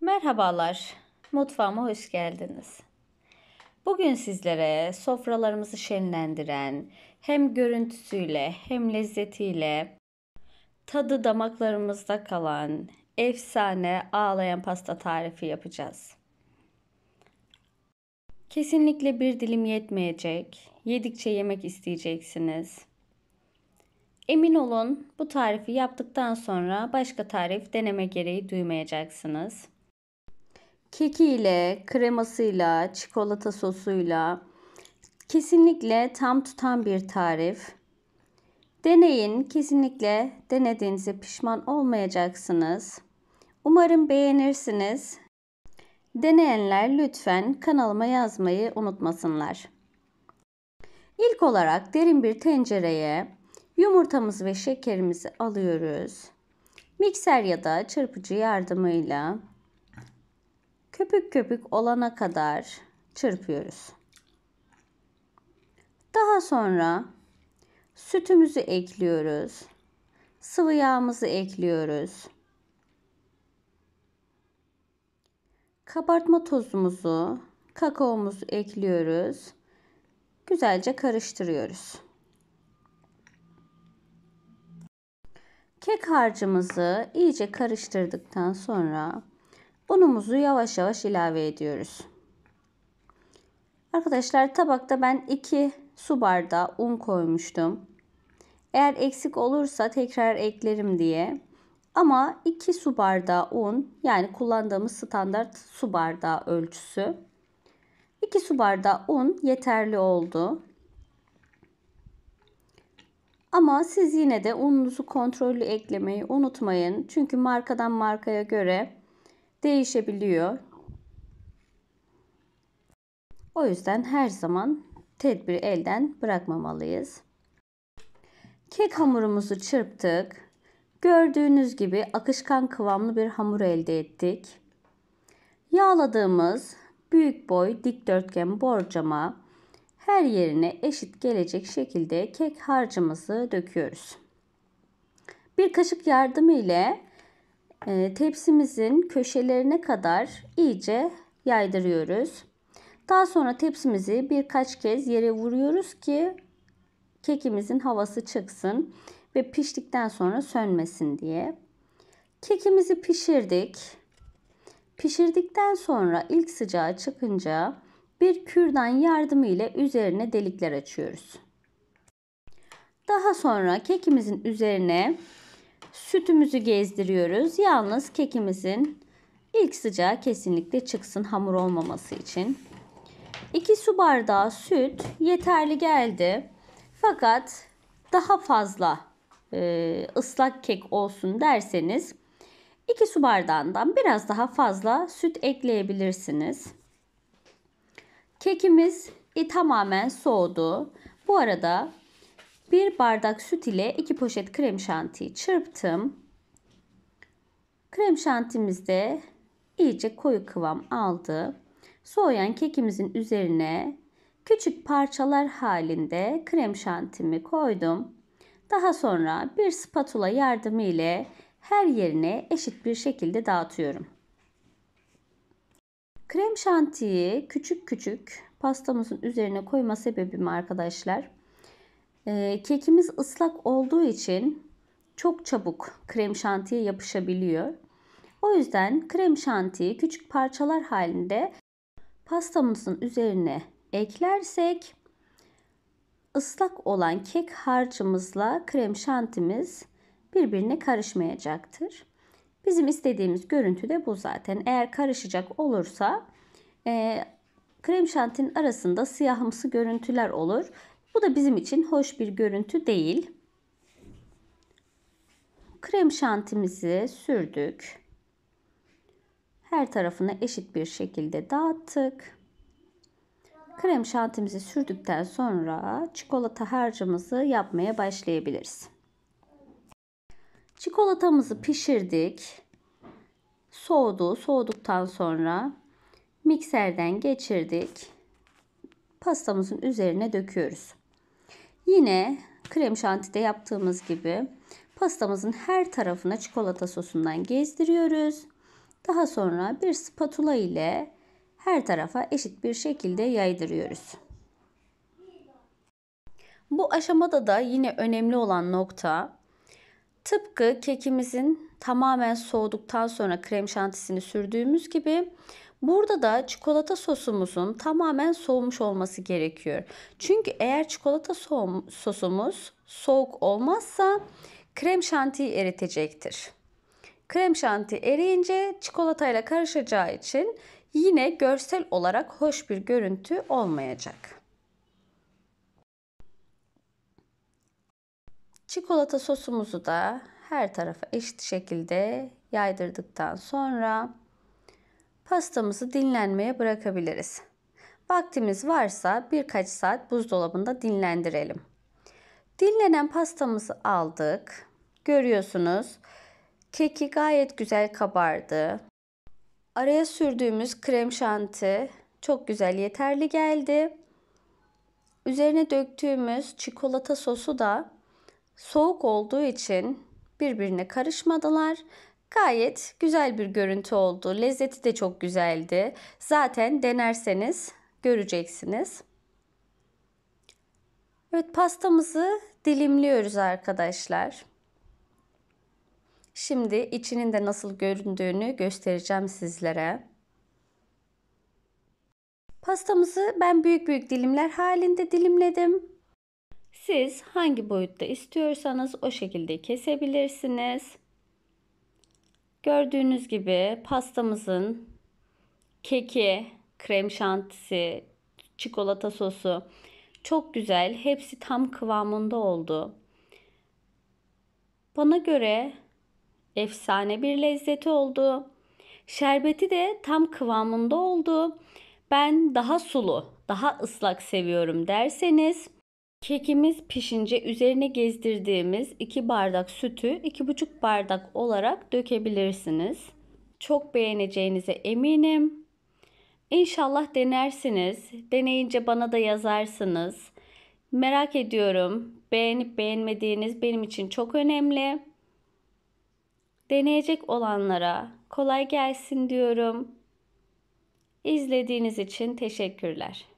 Merhabalar, mutfağıma hoş geldiniz. Bugün sizlere sofralarımızı şenlendiren hem görüntüsüyle hem lezzetiyle tadı damaklarımızda kalan efsane ağlayan pasta tarifi yapacağız. Kesinlikle bir dilim yetmeyecek. Yedikçe yemek isteyeceksiniz. Emin olun bu tarifi yaptıktan sonra başka tarif deneme gereği duymayacaksınız kekiyle, kremasıyla, çikolata sosuyla kesinlikle tam tutan bir tarif. Deneyin, kesinlikle denediğinize pişman olmayacaksınız. Umarım beğenirsiniz. Deneyenler lütfen kanalıma yazmayı unutmasınlar. İlk olarak derin bir tencereye yumurtamız ve şekerimizi alıyoruz. Mikser ya da çırpıcı yardımıyla köpük köpük olana kadar çırpıyoruz. Daha sonra sütümüzü ekliyoruz. Sıvı yağımızı ekliyoruz. Kabartma tozumuzu, kakaomuzu ekliyoruz. Güzelce karıştırıyoruz. Kek harcımızı iyice karıştırdıktan sonra Unumuzu yavaş yavaş ilave ediyoruz. Arkadaşlar tabakta ben 2 su bardağı un koymuştum. Eğer eksik olursa tekrar eklerim diye. Ama 2 su bardağı un yani kullandığımız standart su bardağı ölçüsü. 2 su bardağı un yeterli oldu. Ama siz yine de ununuzu kontrollü eklemeyi unutmayın. Çünkü markadan markaya göre değişebiliyor. O yüzden her zaman tedbiri elden bırakmamalıyız. Kek hamurumuzu çırptık. Gördüğünüz gibi akışkan kıvamlı bir hamur elde ettik. Yağladığımız büyük boy dikdörtgen borcama her yerine eşit gelecek şekilde kek harcımızı döküyoruz. Bir kaşık yardımı ile ee, tepsimizin köşelerine kadar iyice yaydırıyoruz. Daha sonra tepsimizi birkaç kez yere vuruyoruz ki kekimizin havası çıksın ve piştikten sonra sönmesin diye. Kekimizi pişirdik. Pişirdikten sonra ilk sıcağı çıkınca bir kürdan yardımı ile üzerine delikler açıyoruz. Daha sonra kekimizin üzerine Sütümüzü gezdiriyoruz. Yalnız kekimizin ilk sıcağı kesinlikle çıksın hamur olmaması için. 2 su bardağı süt yeterli geldi. Fakat daha fazla e, ıslak kek olsun derseniz 2 su bardağından biraz daha fazla süt ekleyebilirsiniz. Kekimiz e, tamamen soğudu. Bu arada 1 bardak süt ile 2 poşet krem şantiyi çırptım. Krem şantimiz de iyice koyu kıvam aldı. Soğuyan kekimizin üzerine küçük parçalar halinde krem şantimi koydum. Daha sonra bir spatula yardımı ile her yerine eşit bir şekilde dağıtıyorum. Krem şantiyi küçük küçük pastamızın üzerine koyma sebebim arkadaşlar ee, kekimiz ıslak olduğu için çok çabuk krem şantiye yapışabiliyor. O yüzden krem şantiyi küçük parçalar halinde pastamızın üzerine eklersek ıslak olan kek harcımızla krem şantimiz birbirine karışmayacaktır. Bizim istediğimiz görüntü de bu zaten. Eğer karışacak olursa e, krem şantinin arasında siyahımsı görüntüler olur bu da bizim için hoş bir görüntü değil. Krem şantimizi sürdük. Her tarafına eşit bir şekilde dağıttık. Krem şantimizi sürdükten sonra çikolata harcımızı yapmaya başlayabiliriz. Çikolatamızı pişirdik. Soğudu. Soğuduktan sonra mikserden geçirdik. Pastamızın üzerine döküyoruz. Yine krem şantide yaptığımız gibi pastamızın her tarafına çikolata sosundan gezdiriyoruz. Daha sonra bir spatula ile her tarafa eşit bir şekilde yaydırıyoruz. Bu aşamada da yine önemli olan nokta tıpkı kekimizin tamamen soğuduktan sonra krem şantisini sürdüğümüz gibi Burada da çikolata sosumuzun tamamen soğumuş olması gerekiyor. Çünkü eğer çikolata so sosumuz soğuk olmazsa krem şantiyi eritecektir. Krem şanti eriyince çikolatayla karışacağı için yine görsel olarak hoş bir görüntü olmayacak. Çikolata sosumuzu da her tarafa eşit şekilde yaydırdıktan sonra pastamızı dinlenmeye bırakabiliriz. Vaktimiz varsa birkaç saat buzdolabında dinlendirelim. Dinlenen pastamızı aldık. Görüyorsunuz keki gayet güzel kabardı. Araya sürdüğümüz krem şanti çok güzel yeterli geldi. Üzerine döktüğümüz çikolata sosu da soğuk olduğu için birbirine karışmadılar Gayet güzel bir görüntü oldu. Lezzeti de çok güzeldi. Zaten denerseniz göreceksiniz. Evet pastamızı dilimliyoruz arkadaşlar. Şimdi içinin de nasıl göründüğünü göstereceğim sizlere. Pastamızı ben büyük büyük dilimler halinde dilimledim. Siz hangi boyutta istiyorsanız o şekilde kesebilirsiniz. Gördüğünüz gibi pastamızın keki, krem şantisi, çikolata sosu çok güzel. Hepsi tam kıvamında oldu. Bana göre efsane bir lezzeti oldu. Şerbeti de tam kıvamında oldu. Ben daha sulu, daha ıslak seviyorum derseniz Kekimiz pişince üzerine gezdirdiğimiz 2 bardak sütü 2,5 bardak olarak dökebilirsiniz. Çok beğeneceğinize eminim. İnşallah denersiniz. Deneyince bana da yazarsınız. Merak ediyorum. Beğenip beğenmediğiniz benim için çok önemli. Deneyecek olanlara kolay gelsin diyorum. İzlediğiniz için teşekkürler.